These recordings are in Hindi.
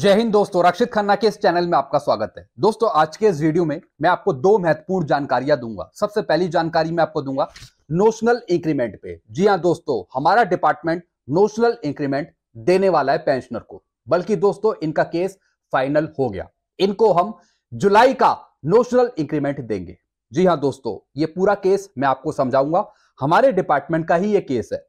जय हिंद दोस्तों रक्षित खन्ना के इस चैनल में आपका स्वागत है दोस्तों आज के इस वीडियो में मैं आपको दो महत्वपूर्ण जानकारियां दूंगा सबसे पहली जानकारी मैं आपको दूंगा नोशनल इंक्रीमेंट पे जी हाँ दोस्तों हमारा डिपार्टमेंट नोशनल इंक्रीमेंट देने वाला है पेंशनर को बल्कि दोस्तों इनका केस फाइनल हो गया इनको हम जुलाई का नोशनल इंक्रीमेंट देंगे जी हाँ दोस्तों ये पूरा केस मैं आपको समझाऊंगा हमारे डिपार्टमेंट का ही ये केस है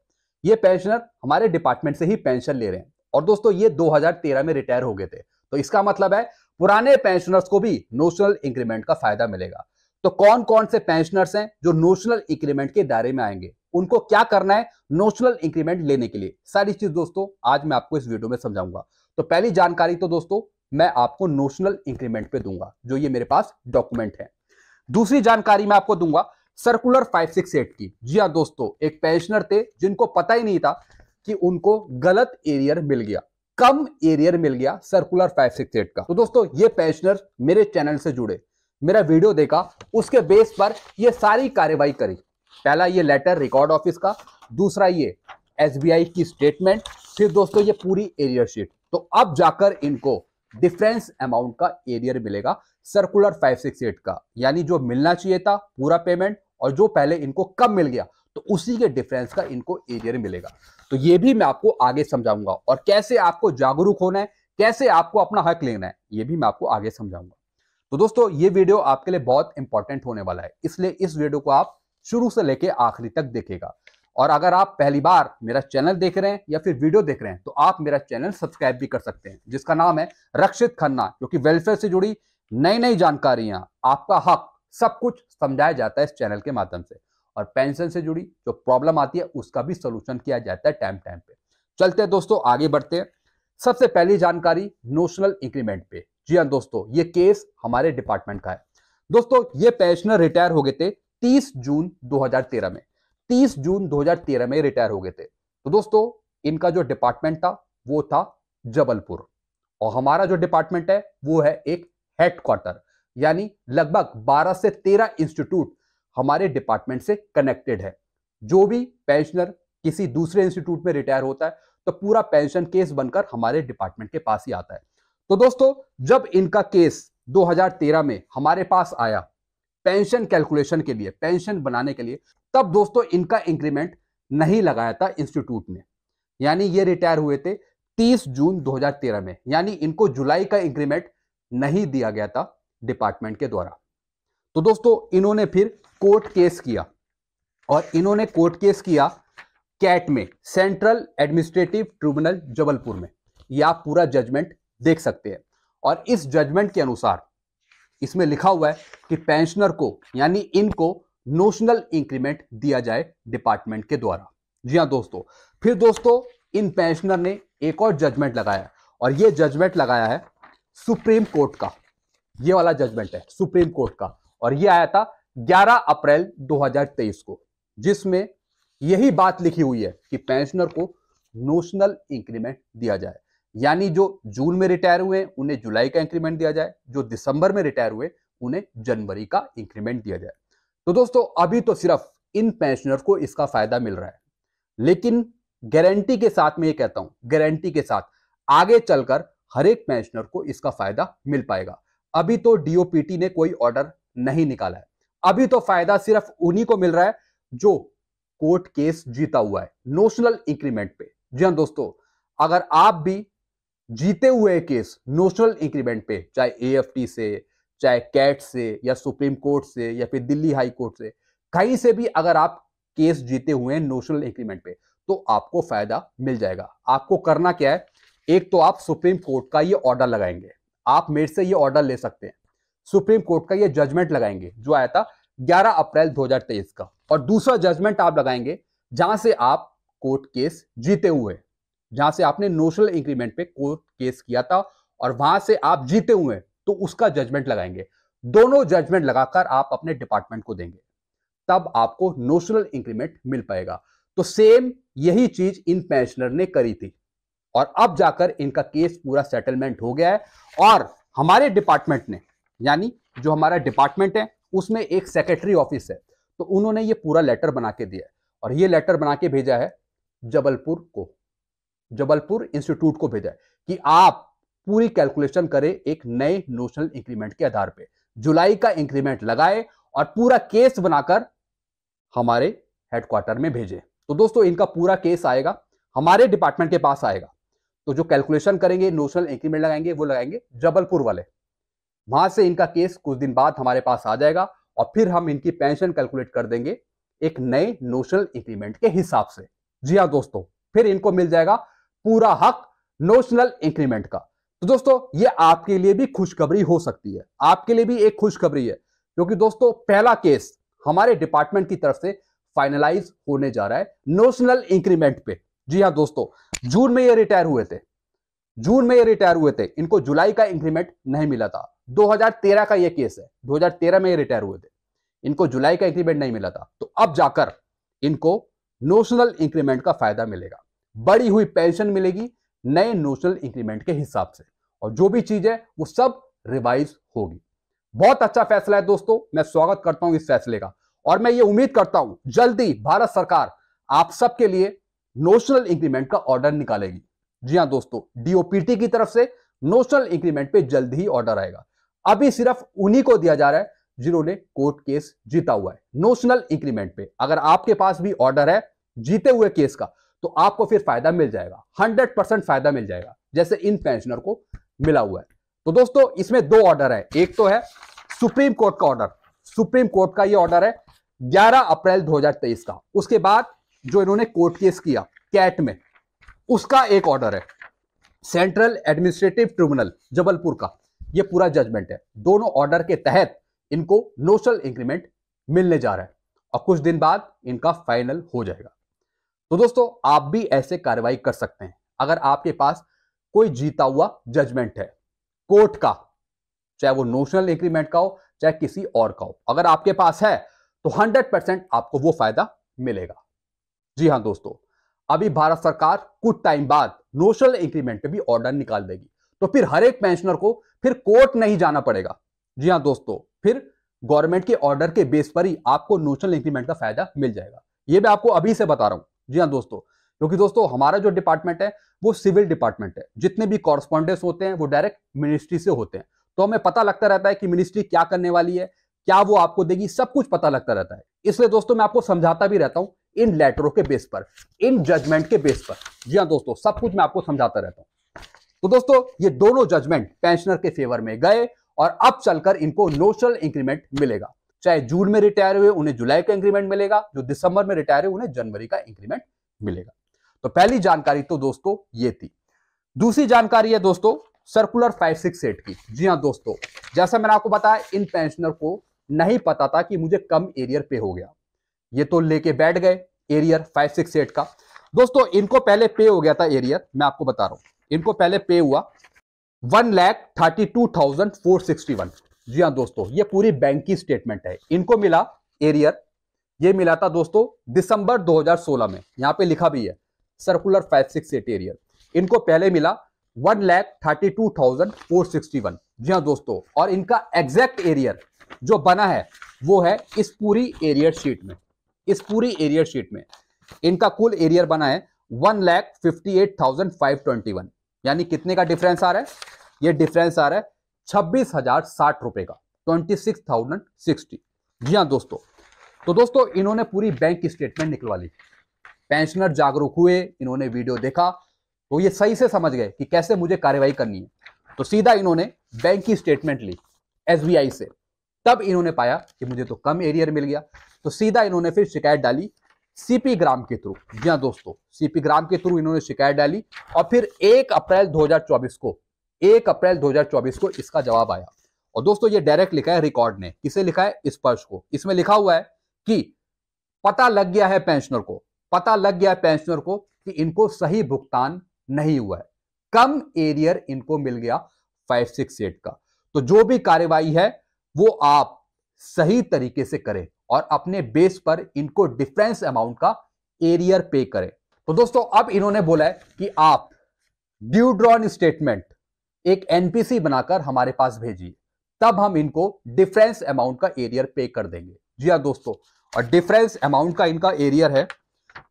ये पेंशनर हमारे डिपार्टमेंट से ही पेंशन ले रहे हैं और दोस्तों ये 2013 में रिटायर हो गए थे तो इसका मतलब है पुराने पेंशनर्स को भी नोशनल इंक्रीमेंट का फायदा मिलेगा तो कौन कौन से पेंशनर्स हैं जो नोशनल इंक्रीमेंट के दायरे में आएंगे उनको क्या करना है नोशनल इंक्रीमेंट लेने के लिए सारी चीज दोस्तों आज मैं आपको इस वीडियो में समझाऊंगा तो पहली जानकारी तो दोस्तों मैं आपको नोशनल इंक्रीमेंट पे दूंगा जो ये मेरे पास डॉक्यूमेंट है दूसरी जानकारी मैं आपको दूंगा सर्कुलर 568 की जी हाँ दोस्तों एक पेंशनर थे जिनको पता ही नहीं था कि उनको गलत एरियर मिल गया कम एरियर मिल गया सर्कुलर फाइव एट का तो दोस्तों ये पेंशनर मेरे चैनल से जुड़े मेरा वीडियो देखा उसके बेस पर ये सारी कार्यवाही करी पहला ये लेटर रिकॉर्ड ऑफिस का दूसरा ये एसबीआई की स्टेटमेंट फिर दोस्तों ये पूरी एरियर शीट तो अब जाकर इनको डिफरेंस अमाउंट का एरियर मिलेगा सर्कुलर फाइव सिक्स एट का यानी जो मिलना चाहिए था पूरा पेमेंट और जो पहले इनको कम मिल गया तो उसी के डिफरेंस का इनको एरियर मिलेगा तो ये भी मैं आपको आगे समझाऊंगा और कैसे आपको जागरूक होना है कैसे आपको अपना हक लेना है ये भी मैं आपको आगे समझाऊंगा तो दोस्तों ये वीडियो आपके लिए बहुत इंपॉर्टेंट होने वाला है इसलिए इस वीडियो को आप शुरू से लेकर आखिरी तक देखेगा और अगर आप पहली बार मेरा चैनल देख रहे हैं या फिर वीडियो देख रहे हैं तो आप मेरा चैनल सब्सक्राइब भी कर सकते हैं जिसका नाम है रक्षित खन्ना क्योंकि वेलफेयर से जुड़ी नई नई जानकारियां आपका हक सब कुछ समझाया जाता है इस चैनल के माध्यम से और पेंशन से जुड़ी जो प्रॉब्लम आती है उसका भी सोल्यूशन किया जाता है टाइम टाइम पे चलते हैं दोस्तों आगे बढ़ते हैं सबसे पहली जानकारी नोशनल इंक्रीमेंट पे जी हाँ दोस्तों ये केस हमारे डिपार्टमेंट का है दोस्तों ये पेंशनर रिटायर हो गए थे 30 जून 2013 में 30 जून 2013 में रिटायर हो गए थे तो दोस्तों इनका जो डिपार्टमेंट था वो था जबलपुर और हमारा जो डिपार्टमेंट है वो है एक हेडक्वार्टर यानी लगभग 12 से 13 इंस्टीट्यूट हमारे डिपार्टमेंट से कनेक्टेड है जो भी पेंशनर किसी दूसरे इंस्टीट्यूट में रिटायर होता है तो पूरा पेंशन केस बनकर हमारे डिपार्टमेंट के पास ही आता है तो दोस्तों जब इनका केस 2013 में हमारे पास आया पेंशन कैलकुलेशन के लिए पेंशन बनाने के लिए तब दोस्तों इनका इंक्रीमेंट नहीं लगाया था इंस्टीट्यूट ने यानी ये रिटायर हुए थे 30 जून 2013 में यानी इनको जुलाई का इंक्रीमेंट नहीं दिया गया था डिपार्टमेंट के द्वारा तो दोस्तों इन्होंने फिर कोर्ट केस किया और इन्होंने कोर्ट केस किया कैट में सेंट्रल एडमिनिस्ट्रेटिव ट्रिब्यूनल जबलपुर में यह आप पूरा जजमेंट देख सकते हैं और इस जजमेंट के अनुसार इसमें लिखा हुआ है कि पेंशनर को यानी इनको नोशनल इंक्रीमेंट दिया जाए डिपार्टमेंट के द्वारा जी हाँ दोस्तों फिर दोस्तों इन पेंशनर ने एक और जजमेंट लगाया और यह जजमेंट लगाया है सुप्रीम कोर्ट का ये वाला जजमेंट है सुप्रीम कोर्ट का और यह आया था 11 अप्रैल 2023 को जिसमें यही बात लिखी हुई है कि पेंशनर को नोशनल इंक्रीमेंट दिया जाए यानी जो जून में रिटायर हुए उन्हें जुलाई का इंक्रीमेंट दिया जाए जो दिसंबर में रिटायर हुए उन्हें जनवरी का इंक्रीमेंट दिया जाए तो दोस्तों अभी तो सिर्फ इन पेंशनर को इसका फायदा मिल रहा है लेकिन गारंटी के साथ में ये कहता हूं गारंटी के साथ आगे चलकर हर एक पेंशनर को इसका फायदा मिल पाएगा अभी तो डीओपीटी ने कोई ऑर्डर नहीं निकाला है अभी तो फायदा सिर्फ उन्हीं को मिल रहा है जो कोर्ट केस जीता हुआ है नोशनल इंक्रीमेंट पे जी हाँ दोस्तों अगर आप भी जीते हुए केस नोशनल इंक्रीमेंट पे चाहे ए से चाहे कैट से या सुप्रीम कोर्ट से या फिर दिल्ली हाई कोर्ट से कहीं से भी अगर आप केस जीते हुए हैं नोशनल इंक्रीमेंट पे तो आपको फायदा मिल जाएगा आपको करना क्या है एक तो आप सुप्रीम कोर्ट का ये ऑर्डर लगाएंगे आप मेरे से ये ऑर्डर ले सकते हैं सुप्रीम कोर्ट का ये जजमेंट लगाएंगे जो आया था 11 अप्रैल 2023 का और दूसरा जजमेंट आप लगाएंगे जहां से आप कोर्ट केस जीते हुए जहां से आपने नोशनल इंक्रीमेंट पे कोर्ट केस किया था और वहां से आप जीते हुए तो उसका जजमेंट लगाएंगे दोनों जजमेंट लगाकर आप अपने डिपार्टमेंट को देंगे तब आपको नोशनल इंक्रीमेंट मिल पाएगा तो सेम यही चीज इन पेंशनर ने करी थी और अब जाकर इनका केस पूरा सेटलमेंट हो गया है और हमारे डिपार्टमेंट ने यानी जो हमारा डिपार्टमेंट है उसमें एक सेक्रेटरी ऑफिस है तो उन्होंने ये पूरा लेटर बना के दिया और ये लेटर बना के भेजा है जबलपुर को जबलपुर इंस्टीट्यूट को भेजा है कि आप पूरी कैलकुलेशन करें एक नए नोशनल इंक्रीमेंट के आधार पे जुलाई का इंक्रीमेंट लगाए और पूरा केस बनाकर हमारे हेडक्वार्टर में भेजे तो दोस्तों इनका पूरा केस आएगा हमारे डिपार्टमेंट के पास आएगा तो जो कैलकुलेशन करेंगे नोशनल इंक्रीमेंट लगाएंगे वो लगाएंगे जबलपुर वाले वहां से इनका केस कुछ दिन बाद हमारे पास आ जाएगा और फिर हम इनकी पेंशन कैलकुलेट कर देंगे एक नए नोशनल इंक्रीमेंट के हिसाब से जी हाँ दोस्तों फिर इनको मिल जाएगा पूरा हक नोशनल इंक्रीमेंट का तो दोस्तों ये आपके लिए भी खुशखबरी हो सकती है आपके लिए भी एक खुशखबरी है क्योंकि दोस्तों पहला केस हमारे डिपार्टमेंट की तरफ से फाइनलाइज होने जा रहा है नोशनल इंक्रीमेंट पे जी हाँ दोस्तों जून में ये रिटायर हुए थे जून में ये रिटायर हुए थे इनको जुलाई का इंक्रीमेंट नहीं मिला था 2013 का ये केस है 2013 में ये रिटायर हुए थे इनको जुलाई का इंक्रीमेंट नहीं मिला था तो अब जाकर इनको नोशनल इंक्रीमेंट का फायदा मिलेगा बड़ी हुई पेंशन मिलेगी नए नोशनल इंक्रीमेंट के हिसाब से और जो भी चीज है वो सब रिवाइज होगी बहुत अच्छा फैसला है दोस्तों मैं स्वागत करता हूं इस फैसले का और मैं ये उम्मीद करता हूं जल्दी भारत सरकार आप सबके लिए नोशनल इंक्रीमेंट का ऑर्डर निकालेगी जी हाँ दोस्तों डीओपीटी की तरफ से नोशनल इंक्रीमेंट पे जल्द ही ऑर्डर आएगा अभी सिर्फ उन्हीं को दिया जा रहा है जिन्होंने कोर्ट केस जीता हुआ है नोशनल इंक्रीमेंट पे अगर आपके पास भी ऑर्डर है जीते हुए केस का तो आपको फिर फायदा मिल जाएगा हंड्रेड परसेंट फायदा मिल जाएगा जैसे इन पेंशनर को मिला हुआ है तो दोस्तों इसमें दो ऑर्डर है एक तो है सुप्रीम कोर्ट का ऑर्डर सुप्रीम कोर्ट का ये ऑर्डर है 11 अप्रैल 2023 का उसके बाद जो इन्होंने कोर्ट केस किया कैट में उसका एक ऑर्डर है सेंट्रल एडमिनिस्ट्रेटिव ट्रिब्यूनल जबलपुर का ये पूरा जजमेंट है दोनों ऑर्डर के तहत इनको नोशल इंक्रीमेंट मिलने जा रहा है और कुछ दिन बाद इनका फाइनल हो जाएगा तो दोस्तों आप भी ऐसे कार्रवाई कर सकते हैं अगर आपके पास कोई जीता हुआ जजमेंट है कोर्ट का चाहे वो नोशनल इंक्रीमेंट का हो चाहे किसी और का हो अगर आपके पास है तो 100 परसेंट आपको वो फायदा मिलेगा जी हाँ दोस्तों अभी भारत सरकार कुछ टाइम बाद नोशनल इंक्रीमेंट पे भी ऑर्डर निकाल देगी तो फिर हर एक पेंशनर को फिर कोर्ट नहीं जाना पड़ेगा जी हाँ दोस्तों फिर गवर्नमेंट के ऑर्डर के बेस पर ही आपको नोशनल इंक्रीमेंट का फायदा मिल जाएगा ये मैं आपको अभी से बता रहा हूं जी हाँ दोस्तों क्योंकि दोस्तों हमारा जो डिपार्टमेंट है वो सिविल डिपार्टमेंट है जितने भी कॉरस्पॉन्डेंट होते हैं वो डायरेक्ट मिनिस्ट्री से होते हैं तो हमें पता लगता रहता है कि मिनिस्ट्री क्या करने वाली है क्या वो आपको देगी सब कुछ पता लगता रहता है इसलिए दोस्तों मैं आपको समझाता भी रहता हूं इन लेटरों के बेस पर इन जजमेंट के बेस पर जी हाँ दोस्तों सब कुछ मैं आपको समझाता रहता हूँ तो दोस्तों ये दोनों जजमेंट पेंशनर के फेवर में गए और अब चलकर इनको नोशनल इंक्रीमेंट मिलेगा चाहे जून में रिटायर हुए उन्हें जुलाई का इंक्रीमेंट मिलेगा जो दिसंबर में रिटायर हुए उन्हें जनवरी का इंक्रीमेंट मिलेगा तो पहली जानकारी तो दोस्तों ये थी दूसरी जानकारी है दोस्तों सर्कुलर फाइव सिक्स एट की जी हाँ दोस्तों जैसा मैंने आपको बताया इन पेंशनर को नहीं पता था कि मुझे कम एरियर पे हो गया ये तो लेके बैठ गए एरियर फाइव सिक्स एट का दोस्तों इनको पहले पे हो गया था एरियर मैं आपको बता रहा हूं इनको पहले पे हुआ one lakh thirty two thousand four sixty one जी हाँ दोस्तों ये पूरी बैंक की स्टेटमेंट है इनको मिला एरियर ये मिला था दोस्तों दिसंबर 2016 में यहाँ पे लिखा भी है circular five six eight arrear इनको पहले मिला one lakh thirty two thousand four sixty one जी हाँ दोस्तों और इनका एग्जैक्ट एरियर जो बना है वो है इस पूरी एरियर शीट में इस पूरी एरियर शीट में इनका कुल एरियर बना है one lakh fifty eight thousand five twenty one यानी कितने का डिफरेंस आ रहा है ये डिफरेंस आ रहा है छब्बीस हजार साठ रुपए का ट्वेंटी सिक्स थाउजेंड सिक्सटी जी हाँ दोस्तों तो दोस्तों इन्होंने पूरी बैंक की स्टेटमेंट निकलवा ली पेंशनर जागरूक हुए इन्होंने वीडियो देखा तो ये सही से समझ गए कि कैसे मुझे कार्यवाही करनी है तो सीधा इन्होंने बैंक की स्टेटमेंट ली एसबीआई से तब इन्होंने पाया कि मुझे तो कम एरियर मिल गया तो सीधा इन्होंने फिर शिकायत डाली सीपी ग्राम के थ्रू जी हाँ दोस्तों सीपी ग्राम के थ्रू इन्होंने शिकायत डाली और फिर एक अप्रैल 2024 को एक अप्रैल 2024 को इसका जवाब आया और दोस्तों ये डायरेक्ट लिखा है रिकॉर्ड ने किसे लिखा है स्पर्श को इसमें लिखा हुआ है कि पता लग गया है पेंशनर को पता लग गया है पेंशनर को कि इनको सही भुगतान नहीं हुआ है कम एरियर इनको मिल गया फाइव सिक्स एट का तो जो भी कार्यवाही है वो आप सही तरीके से करें और अपने बेस पर इनको डिफरेंस अमाउंट का एरियर पे करें तो दोस्तों अब इन्होंने बोला है कि आप ड्यू ड्रॉन स्टेटमेंट एक एनपीसी बनाकर हमारे पास भेजिए तब हम इनको डिफरेंस अमाउंट का एरियर पे कर देंगे जी हाँ दोस्तों और डिफरेंस अमाउंट का इनका एरियर है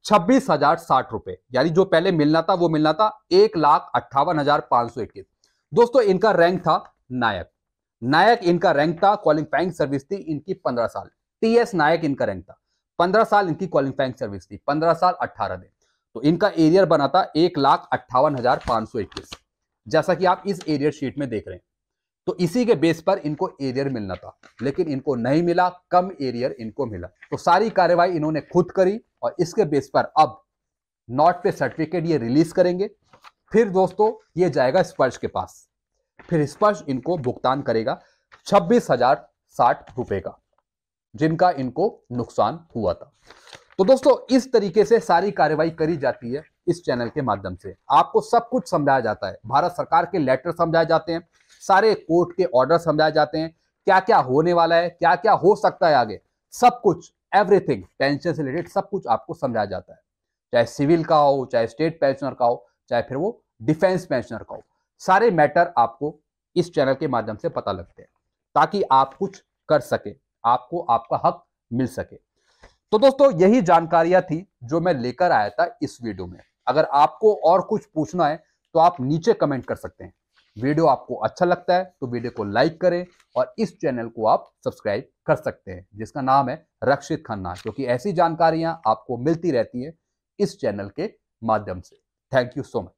छब्बीस हजार साठ रुपए यानी जो पहले मिलना था वो मिलना था एक लाख अट्ठावन हजार पांच सौ इक्कीस दोस्तों इनका रैंक था नायक नायक इनका रैंक था क्वालिफाइंग सर्विस थी इनकी पंद्रह साल टी एस नायक इनका रैंक था पंद्रह साल इनकी क्वालिफाइंग सर्विस थी पंद्रह साल अट्ठारह दिन तो इनका एरियर बना था एक लाख अट्ठावन हजार पांच सौ इक्कीस जैसा कि आप इस एरियर शीट में देख रहे हैं तो इसी के बेस पर इनको एरियर मिलना था लेकिन इनको नहीं मिला कम एरियर इनको मिला तो सारी कार्यवाही इन्होंने खुद करी और इसके बेस पर अब नॉट पे सर्टिफिकेट ये रिलीज करेंगे फिर दोस्तों ये जाएगा स्पर्श के पास फिर स्पर्श इनको भुगतान करेगा छब्बीस हजार साठ रुपए का जिनका इनको नुकसान हुआ था तो दोस्तों इस तरीके से सारी कार्रवाई करी जाती है इस चैनल के माध्यम से आपको सब कुछ समझाया जाता है भारत सरकार के लेटर समझाए जाते हैं सारे कोर्ट के ऑर्डर समझाए जाते हैं क्या क्या होने वाला है क्या क्या हो सकता है आगे सब कुछ एवरीथिंग पेंशन से रिलेटेड सब कुछ आपको समझाया जाता है चाहे सिविल का हो चाहे स्टेट पेंशनर का हो चाहे फिर वो डिफेंस पेंशनर का हो सारे मैटर आपको इस चैनल के माध्यम से पता लगते हैं ताकि आप कुछ कर सके आपको आपका हक मिल सके तो दोस्तों यही जानकारियां थी जो मैं लेकर आया था इस वीडियो में अगर आपको और कुछ पूछना है तो आप नीचे कमेंट कर सकते हैं वीडियो आपको अच्छा लगता है तो वीडियो को लाइक करें और इस चैनल को आप सब्सक्राइब कर सकते हैं जिसका नाम है रक्षित खन्ना क्योंकि ऐसी जानकारियां आपको मिलती रहती है इस चैनल के माध्यम से थैंक यू सो मच